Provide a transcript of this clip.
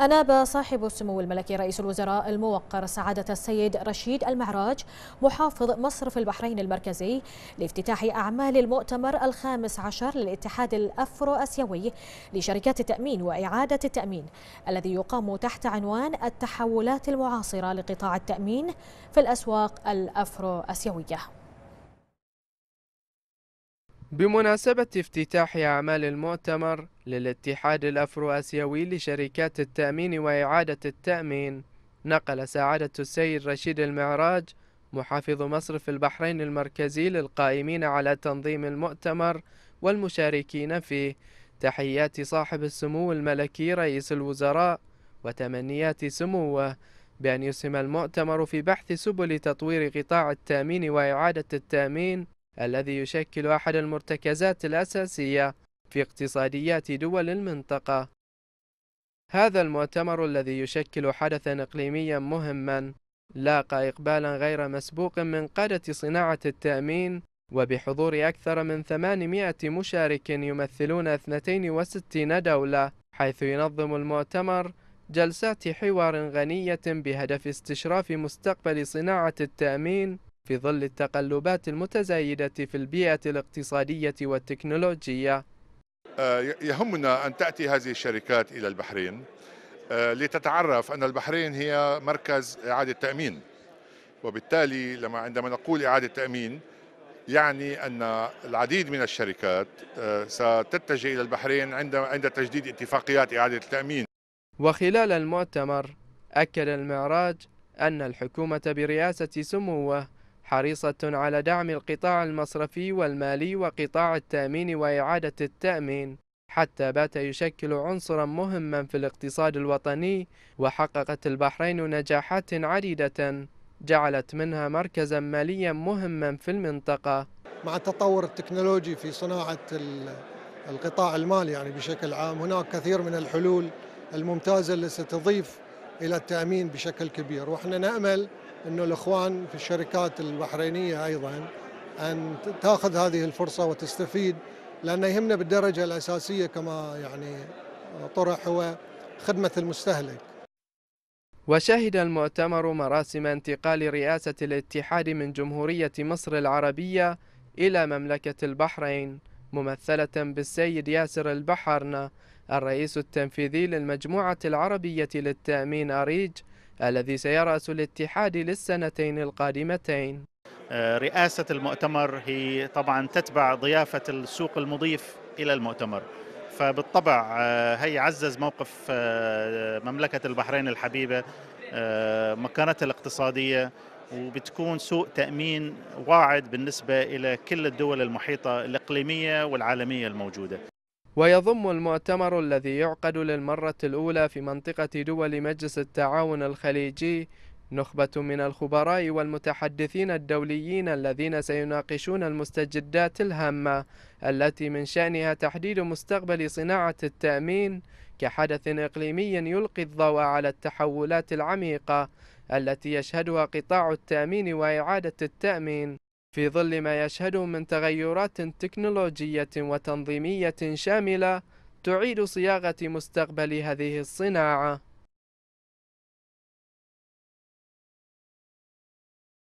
أناب صاحب السمو الملكي رئيس الوزراء الموقر سعادة السيد رشيد المعراج محافظ مصرف البحرين المركزي لافتتاح أعمال المؤتمر الخامس عشر للاتحاد الأفرو أسيوي لشركات التأمين وإعادة التأمين الذي يقام تحت عنوان التحولات المعاصرة لقطاع التأمين في الأسواق الأفرو أسيوية بمناسبة افتتاح أعمال المؤتمر للاتحاد الأفرو آسيوي لشركات التأمين وإعادة التأمين نقل سعادة السيد رشيد المعراج محافظ مصرف البحرين المركزي للقائمين على تنظيم المؤتمر والمشاركين فيه تحيات صاحب السمو الملكي رئيس الوزراء وتمنيات سموه بأن يسهم المؤتمر في بحث سبل تطوير قطاع التأمين وإعادة التأمين الذي يشكل أحد المرتكزات الأساسية في اقتصاديات دول المنطقة هذا المؤتمر الذي يشكل حدثا إقليميا مهما لاقى إقبالا غير مسبوق من قادة صناعة التأمين وبحضور أكثر من 800 مشارك يمثلون 62 دولة حيث ينظم المؤتمر جلسات حوار غنية بهدف استشراف مستقبل صناعة التأمين في ظل التقلبات المتزايدة في البيئة الاقتصادية والتكنولوجية آه، يهمنا أن تأتي هذه الشركات إلى البحرين آه، لتتعرف أن البحرين هي مركز إعادة تأمين وبالتالي لما عندما نقول إعادة تأمين يعني أن العديد من الشركات آه، ستتجه إلى البحرين عند عند تجديد اتفاقيات إعادة التأمين وخلال المؤتمر أكد المعراج أن الحكومة برئاسة سموه حريصة على دعم القطاع المصرفي والمالي وقطاع التأمين وإعادة التأمين حتى بات يشكل عنصرا مهما في الاقتصاد الوطني وحققت البحرين نجاحات عديدة جعلت منها مركزا ماليا مهما في المنطقة مع التطور التكنولوجي في صناعة القطاع المالي يعني بشكل عام هناك كثير من الحلول الممتازة اللي ستضيف إلى التأمين بشكل كبير وإحنا نأمل انه الاخوان في الشركات البحرينيه ايضا ان تاخذ هذه الفرصه وتستفيد لان يهمنا بالدرجه الاساسيه كما يعني طرح هو خدمه المستهلك. وشهد المؤتمر مراسم انتقال رئاسه الاتحاد من جمهوريه مصر العربيه الى مملكه البحرين ممثله بالسيد ياسر البحرنا الرئيس التنفيذي للمجموعه العربيه للتامين اريج الذي سيرأس الاتحاد للسنتين القادمتين آه، رئاسة المؤتمر هي طبعا تتبع ضيافة السوق المضيف إلى المؤتمر فبالطبع آه، هي عزز موقف آه، مملكة البحرين الحبيبة مكانتها الاقتصادية وبتكون سوء تأمين واعد بالنسبة إلى كل الدول المحيطة الإقليمية والعالمية الموجودة ويضم المؤتمر الذي يعقد للمرة الأولى في منطقة دول مجلس التعاون الخليجي نخبة من الخبراء والمتحدثين الدوليين الذين سيناقشون المستجدات الهامة التي من شأنها تحديد مستقبل صناعة التأمين كحدث إقليمي يلقي الضوء على التحولات العميقة التي يشهدها قطاع التأمين وإعادة التأمين في ظل ما يشهده من تغيرات تكنولوجية وتنظيمية شاملة تعيد صياغة مستقبل هذه الصناعة